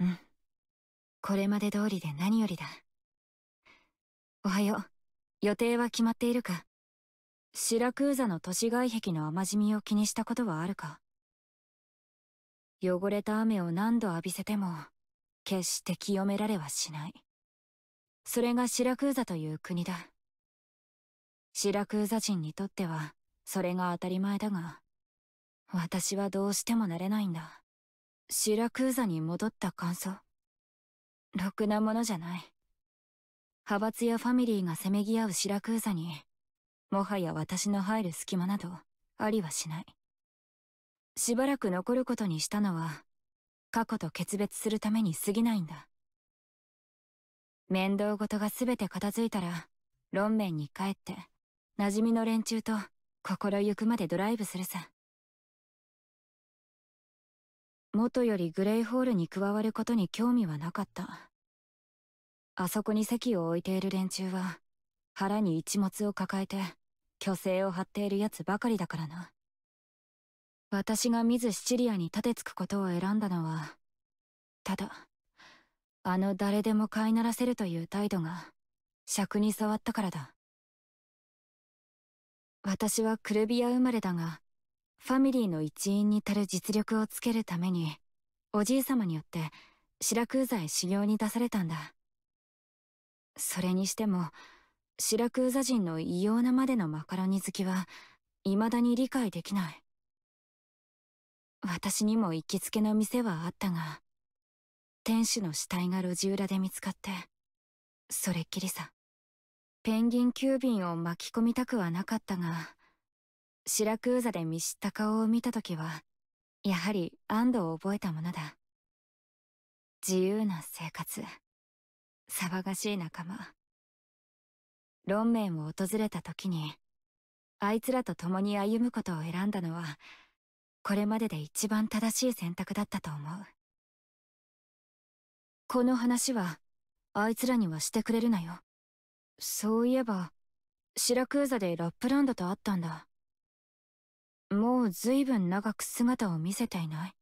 うん。これまで通りで何よりだ。おはよう。予定は決まっているかシラクーザの都市外壁の甘じみを気にしたことはあるか汚れた雨を何度浴びせても、決して清められはしない。それがシラクーザという国だ。シラクーザ人にとっては、それが当たり前だが、私はどうしてもなれないんだ。シラクーザに戻った感想。ろくなものじゃない。派閥やファミリーがせめぎ合うシラクーザに、もはや私の入る隙間など、ありはしない。しばらく残ることにしたのは、過去と決別するために過ぎないんだ。面倒事が全て片付いたら、論面に帰って、馴染みの連中と心ゆくまでドライブするさ。元よりグレイホールに加わることに興味はなかった。あそこに席を置いている連中は、腹に一物を抱えて、虚勢を張っている奴ばかりだからな。私がミズ・シチリアに立てつくことを選んだのは、ただ、あの誰でも飼いならせるという態度が、尺に触ったからだ。私はクルビア生まれだが、ファミリーの一員に足る実力をつけるために、おじい様によってシラクーザへ修行に出されたんだ。それにしても、シラクーザ人の異様なまでのマカロニ好きは、未だに理解できない。私にも行きつけの店はあったが、店主の死体が路地裏で見つかって、それっきりさ。ペンギン急便を巻き込みたくはなかったが、シラクーザで見知った顔を見た時はやはり安堵を覚えたものだ自由な生活騒がしい仲間論面を訪れた時にあいつらと共に歩むことを選んだのはこれまでで一番正しい選択だったと思うこの話はあいつらにはしてくれるなよそういえばシラクーザでラップランドと会ったんだもう随分長く姿を見せていない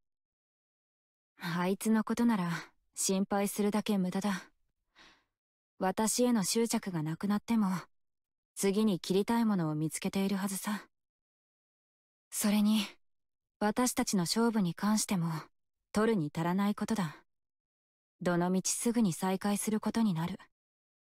あいつのことなら心配するだけ無駄だ私への執着がなくなっても次に切りたいものを見つけているはずさそれに私たちの勝負に関しても取るに足らないことだどのみちすぐに再会することになる